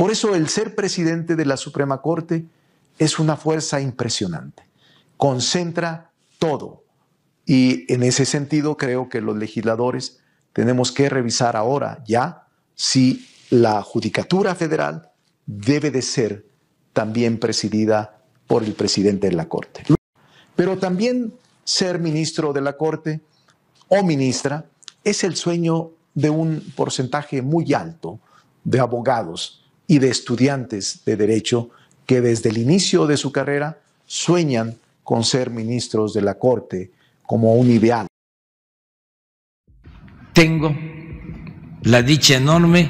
Por eso el ser presidente de la Suprema Corte es una fuerza impresionante. Concentra todo. Y en ese sentido creo que los legisladores tenemos que revisar ahora ya si la Judicatura Federal debe de ser también presidida por el presidente de la Corte. Pero también ser ministro de la Corte o ministra es el sueño de un porcentaje muy alto de abogados y de estudiantes de derecho que desde el inicio de su carrera sueñan con ser ministros de la Corte como un ideal. Tengo la dicha enorme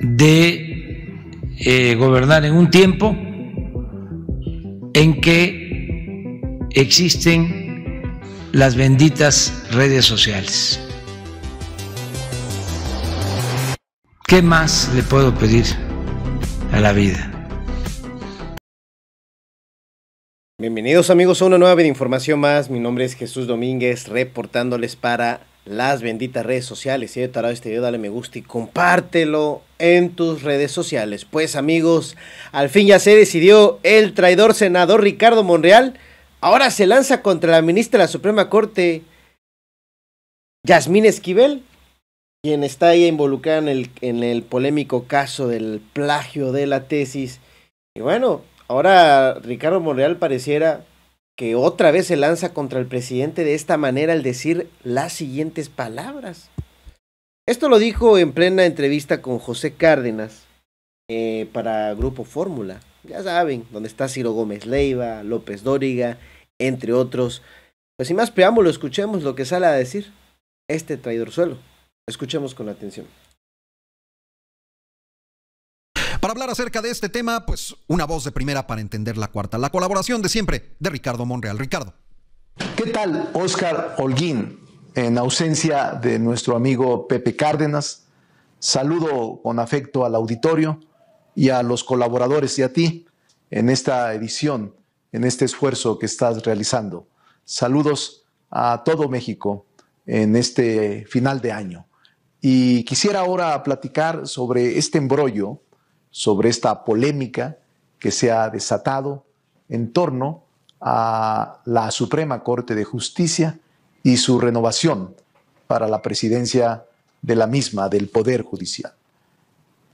de eh, gobernar en un tiempo en que existen las benditas redes sociales. ¿Qué más le puedo pedir? a la vida. Bienvenidos amigos a una nueva información más. Mi nombre es Jesús Domínguez, reportándoles para las benditas redes sociales. Si te ha este video, dale me gusta y compártelo en tus redes sociales. Pues amigos, al fin ya se decidió el traidor senador Ricardo Monreal. Ahora se lanza contra la ministra de la Suprema Corte, Yasmín Esquivel quien está ahí involucrada en el, en el polémico caso del plagio de la tesis. Y bueno, ahora Ricardo Monreal pareciera que otra vez se lanza contra el presidente de esta manera al decir las siguientes palabras. Esto lo dijo en plena entrevista con José Cárdenas eh, para Grupo Fórmula. Ya saben, donde está Ciro Gómez Leiva, López Dóriga, entre otros. Pues sin más preámbulo, escuchemos lo que sale a decir este traidor suelo. Escuchemos con atención. Para hablar acerca de este tema, pues una voz de primera para entender la cuarta. La colaboración de siempre de Ricardo Monreal. Ricardo. ¿Qué tal, Oscar Holguín? En ausencia de nuestro amigo Pepe Cárdenas, saludo con afecto al auditorio y a los colaboradores y a ti en esta edición, en este esfuerzo que estás realizando. Saludos a todo México en este final de año. Y quisiera ahora platicar sobre este embrollo, sobre esta polémica que se ha desatado en torno a la Suprema Corte de Justicia y su renovación para la presidencia de la misma, del Poder Judicial.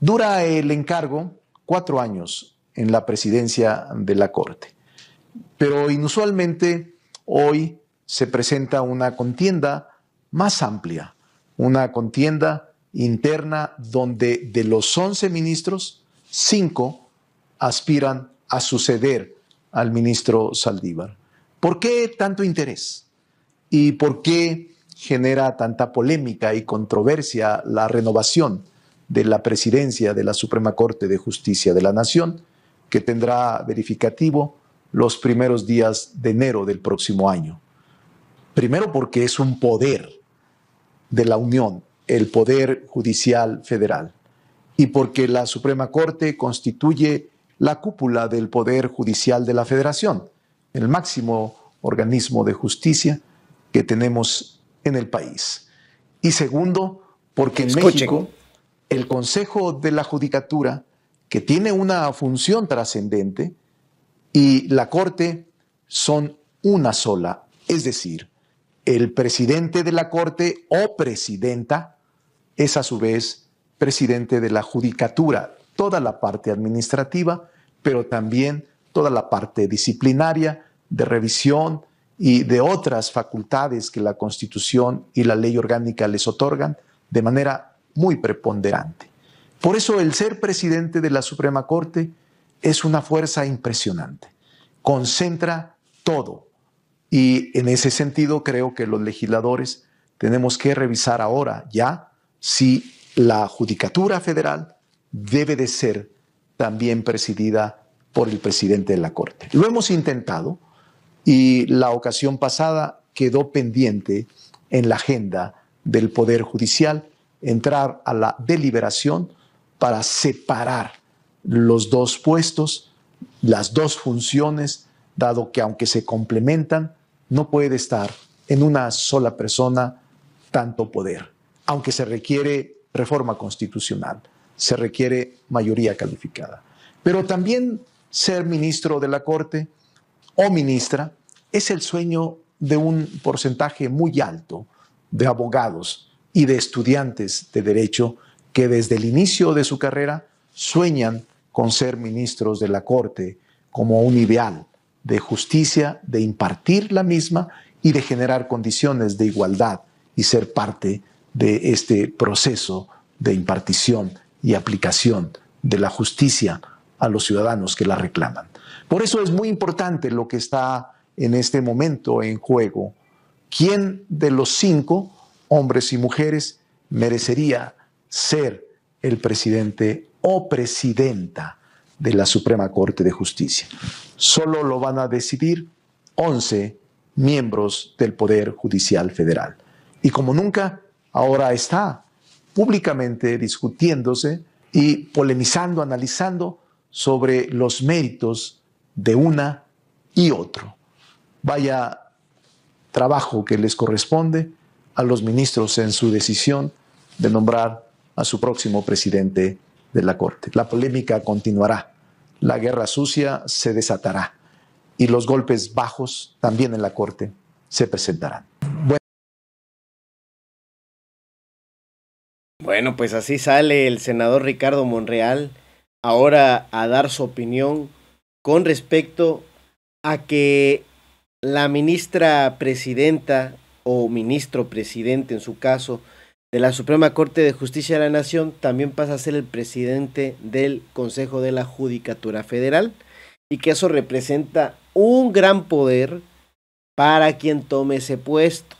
Dura el encargo cuatro años en la presidencia de la Corte, pero inusualmente hoy se presenta una contienda más amplia una contienda interna donde de los 11 ministros, 5 aspiran a suceder al ministro Saldívar. ¿Por qué tanto interés? ¿Y por qué genera tanta polémica y controversia la renovación de la presidencia de la Suprema Corte de Justicia de la Nación, que tendrá verificativo los primeros días de enero del próximo año? Primero porque es un poder de la Unión, el Poder Judicial Federal, y porque la Suprema Corte constituye la cúpula del Poder Judicial de la Federación, el máximo organismo de justicia que tenemos en el país. Y segundo, porque en México el Consejo de la Judicatura, que tiene una función trascendente, y la Corte son una sola, es decir, el presidente de la Corte o presidenta es a su vez presidente de la Judicatura, toda la parte administrativa, pero también toda la parte disciplinaria, de revisión y de otras facultades que la Constitución y la ley orgánica les otorgan de manera muy preponderante. Por eso el ser presidente de la Suprema Corte es una fuerza impresionante. Concentra todo, y en ese sentido creo que los legisladores tenemos que revisar ahora ya si la Judicatura Federal debe de ser también presidida por el presidente de la Corte. Lo hemos intentado y la ocasión pasada quedó pendiente en la agenda del Poder Judicial entrar a la deliberación para separar los dos puestos, las dos funciones, dado que aunque se complementan, no puede estar en una sola persona tanto poder, aunque se requiere reforma constitucional, se requiere mayoría calificada. Pero también ser ministro de la Corte o ministra es el sueño de un porcentaje muy alto de abogados y de estudiantes de derecho que desde el inicio de su carrera sueñan con ser ministros de la Corte como un ideal de justicia, de impartir la misma y de generar condiciones de igualdad y ser parte de este proceso de impartición y aplicación de la justicia a los ciudadanos que la reclaman. Por eso es muy importante lo que está en este momento en juego. ¿Quién de los cinco, hombres y mujeres, merecería ser el presidente o presidenta de la Suprema Corte de Justicia. Solo lo van a decidir 11 miembros del Poder Judicial Federal. Y como nunca, ahora está públicamente discutiéndose y polemizando, analizando sobre los méritos de una y otro. Vaya trabajo que les corresponde a los ministros en su decisión de nombrar a su próximo presidente de la Corte. La polémica continuará la guerra sucia se desatará y los golpes bajos también en la corte se presentarán. Bueno, pues así sale el senador Ricardo Monreal ahora a dar su opinión con respecto a que la ministra presidenta o ministro presidente en su caso, de la Suprema Corte de Justicia de la Nación, también pasa a ser el presidente del Consejo de la Judicatura Federal y que eso representa un gran poder para quien tome ese puesto.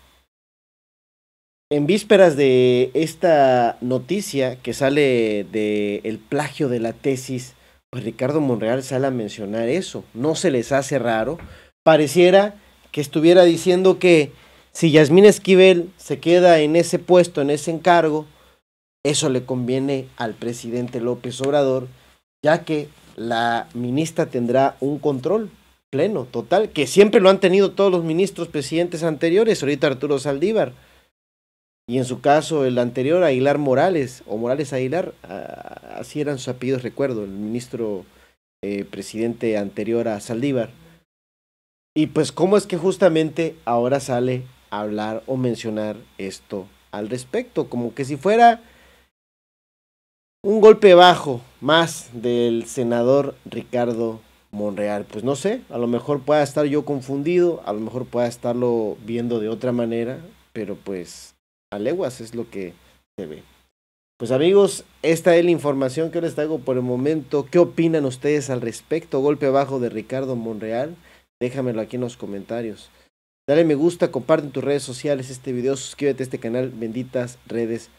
En vísperas de esta noticia que sale del plagio de la tesis, pues Ricardo Monreal sale a mencionar eso. No se les hace raro. Pareciera que estuviera diciendo que si Yasmín Esquivel se queda en ese puesto, en ese encargo, eso le conviene al presidente López Obrador, ya que la ministra tendrá un control pleno, total, que siempre lo han tenido todos los ministros presidentes anteriores, ahorita Arturo Saldívar, y en su caso el anterior Aguilar Morales, o Morales Aguilar, así eran sus apellidos, recuerdo, el ministro eh, presidente anterior a Saldívar. Y pues cómo es que justamente ahora sale hablar o mencionar esto al respecto, como que si fuera un golpe bajo más del senador Ricardo Monreal. Pues no sé, a lo mejor pueda estar yo confundido, a lo mejor pueda estarlo viendo de otra manera, pero pues a leguas es lo que se ve. Pues amigos, esta es la información que les traigo por el momento. ¿Qué opinan ustedes al respecto? Golpe bajo de Ricardo Monreal. Déjamelo aquí en los comentarios. Dale me gusta, comparte en tus redes sociales este video, suscríbete a este canal, benditas redes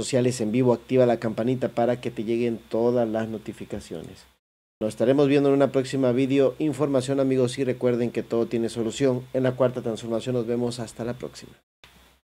sociales en vivo, activa la campanita para que te lleguen todas las notificaciones. Nos estaremos viendo en una próxima video información amigos y recuerden que todo tiene solución. En la cuarta transformación nos vemos hasta la próxima.